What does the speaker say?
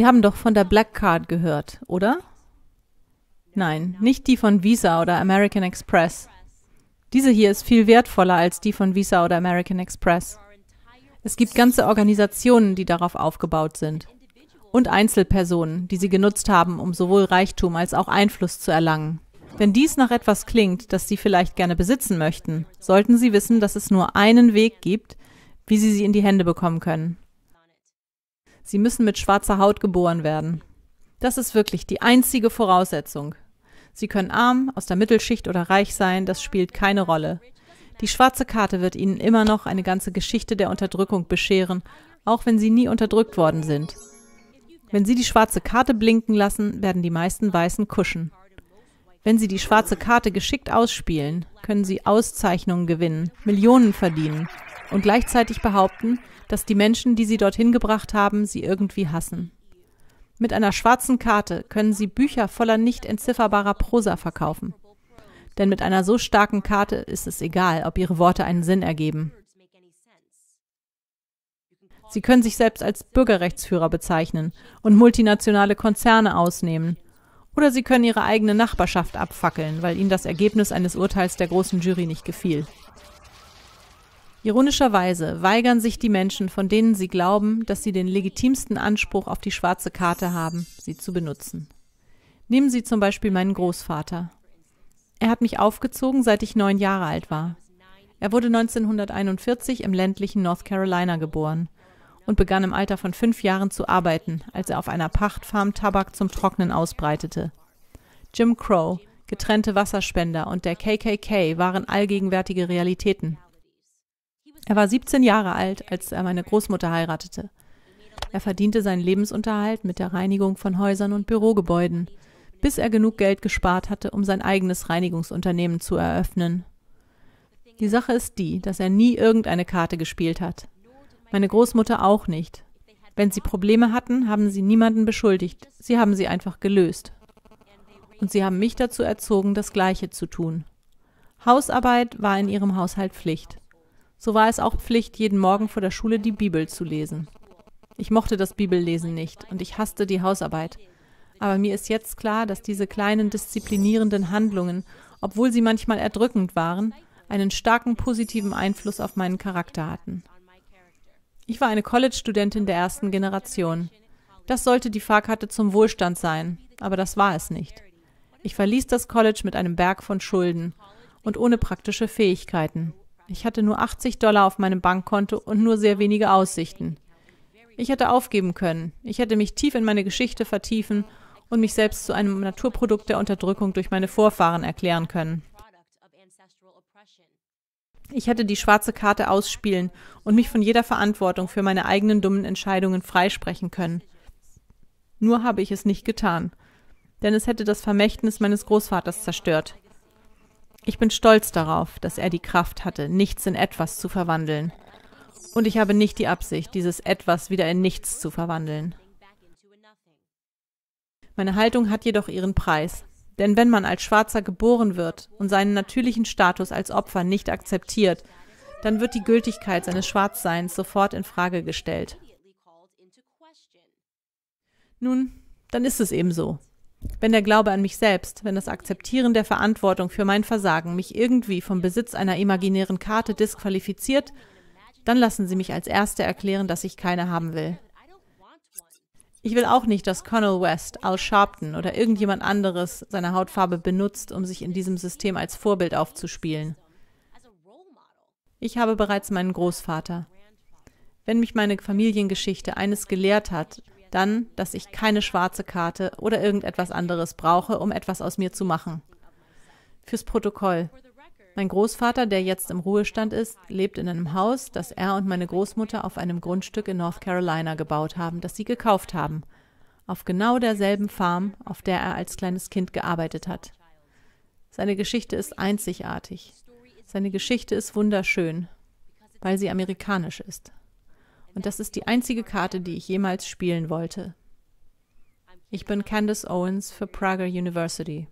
Sie haben doch von der Black Card gehört, oder? Nein, nicht die von Visa oder American Express. Diese hier ist viel wertvoller als die von Visa oder American Express. Es gibt ganze Organisationen, die darauf aufgebaut sind. Und Einzelpersonen, die sie genutzt haben, um sowohl Reichtum als auch Einfluss zu erlangen. Wenn dies nach etwas klingt, das Sie vielleicht gerne besitzen möchten, sollten Sie wissen, dass es nur einen Weg gibt, wie Sie sie in die Hände bekommen können. Sie müssen mit schwarzer Haut geboren werden. Das ist wirklich die einzige Voraussetzung. Sie können arm, aus der Mittelschicht oder reich sein, das spielt keine Rolle. Die schwarze Karte wird ihnen immer noch eine ganze Geschichte der Unterdrückung bescheren, auch wenn sie nie unterdrückt worden sind. Wenn sie die schwarze Karte blinken lassen, werden die meisten Weißen kuschen. Wenn sie die schwarze Karte geschickt ausspielen, können sie Auszeichnungen gewinnen, Millionen verdienen und gleichzeitig behaupten, dass die Menschen, die sie dorthin gebracht haben, sie irgendwie hassen. Mit einer schwarzen Karte können sie Bücher voller nicht entzifferbarer Prosa verkaufen. Denn mit einer so starken Karte ist es egal, ob ihre Worte einen Sinn ergeben. Sie können sich selbst als Bürgerrechtsführer bezeichnen und multinationale Konzerne ausnehmen. Oder sie können ihre eigene Nachbarschaft abfackeln, weil ihnen das Ergebnis eines Urteils der großen Jury nicht gefiel. Ironischerweise weigern sich die Menschen, von denen sie glauben, dass sie den legitimsten Anspruch auf die schwarze Karte haben, sie zu benutzen. Nehmen Sie zum Beispiel meinen Großvater. Er hat mich aufgezogen, seit ich neun Jahre alt war. Er wurde 1941 im ländlichen North Carolina geboren und begann im Alter von fünf Jahren zu arbeiten, als er auf einer Pachtfarm Tabak zum Trocknen ausbreitete. Jim Crow, getrennte Wasserspender und der KKK waren allgegenwärtige Realitäten er war 17 Jahre alt, als er meine Großmutter heiratete. Er verdiente seinen Lebensunterhalt mit der Reinigung von Häusern und Bürogebäuden, bis er genug Geld gespart hatte, um sein eigenes Reinigungsunternehmen zu eröffnen. Die Sache ist die, dass er nie irgendeine Karte gespielt hat. Meine Großmutter auch nicht. Wenn sie Probleme hatten, haben sie niemanden beschuldigt, sie haben sie einfach gelöst. Und sie haben mich dazu erzogen, das Gleiche zu tun. Hausarbeit war in ihrem Haushalt Pflicht. So war es auch Pflicht, jeden Morgen vor der Schule die Bibel zu lesen. Ich mochte das Bibellesen nicht und ich hasste die Hausarbeit. Aber mir ist jetzt klar, dass diese kleinen disziplinierenden Handlungen, obwohl sie manchmal erdrückend waren, einen starken positiven Einfluss auf meinen Charakter hatten. Ich war eine College-Studentin der ersten Generation. Das sollte die Fahrkarte zum Wohlstand sein, aber das war es nicht. Ich verließ das College mit einem Berg von Schulden und ohne praktische Fähigkeiten. Ich hatte nur 80 Dollar auf meinem Bankkonto und nur sehr wenige Aussichten. Ich hätte aufgeben können. Ich hätte mich tief in meine Geschichte vertiefen und mich selbst zu einem Naturprodukt der Unterdrückung durch meine Vorfahren erklären können. Ich hätte die schwarze Karte ausspielen und mich von jeder Verantwortung für meine eigenen dummen Entscheidungen freisprechen können. Nur habe ich es nicht getan, denn es hätte das Vermächtnis meines Großvaters zerstört. Ich bin stolz darauf, dass er die Kraft hatte, nichts in etwas zu verwandeln. Und ich habe nicht die Absicht, dieses etwas wieder in nichts zu verwandeln. Meine Haltung hat jedoch ihren Preis. Denn wenn man als Schwarzer geboren wird und seinen natürlichen Status als Opfer nicht akzeptiert, dann wird die Gültigkeit seines Schwarzseins sofort in Frage gestellt. Nun, dann ist es eben so. Wenn der Glaube an mich selbst, wenn das Akzeptieren der Verantwortung für mein Versagen mich irgendwie vom Besitz einer imaginären Karte disqualifiziert, dann lassen Sie mich als Erste erklären, dass ich keine haben will. Ich will auch nicht, dass Connell West, Al Sharpton oder irgendjemand anderes seine Hautfarbe benutzt, um sich in diesem System als Vorbild aufzuspielen. Ich habe bereits meinen Großvater. Wenn mich meine Familiengeschichte eines gelehrt hat, dann, dass ich keine schwarze Karte oder irgendetwas anderes brauche, um etwas aus mir zu machen. Fürs Protokoll. Mein Großvater, der jetzt im Ruhestand ist, lebt in einem Haus, das er und meine Großmutter auf einem Grundstück in North Carolina gebaut haben, das sie gekauft haben. Auf genau derselben Farm, auf der er als kleines Kind gearbeitet hat. Seine Geschichte ist einzigartig. Seine Geschichte ist wunderschön, weil sie amerikanisch ist und das ist die einzige Karte, die ich jemals spielen wollte. Ich bin Candace Owens für Prager University.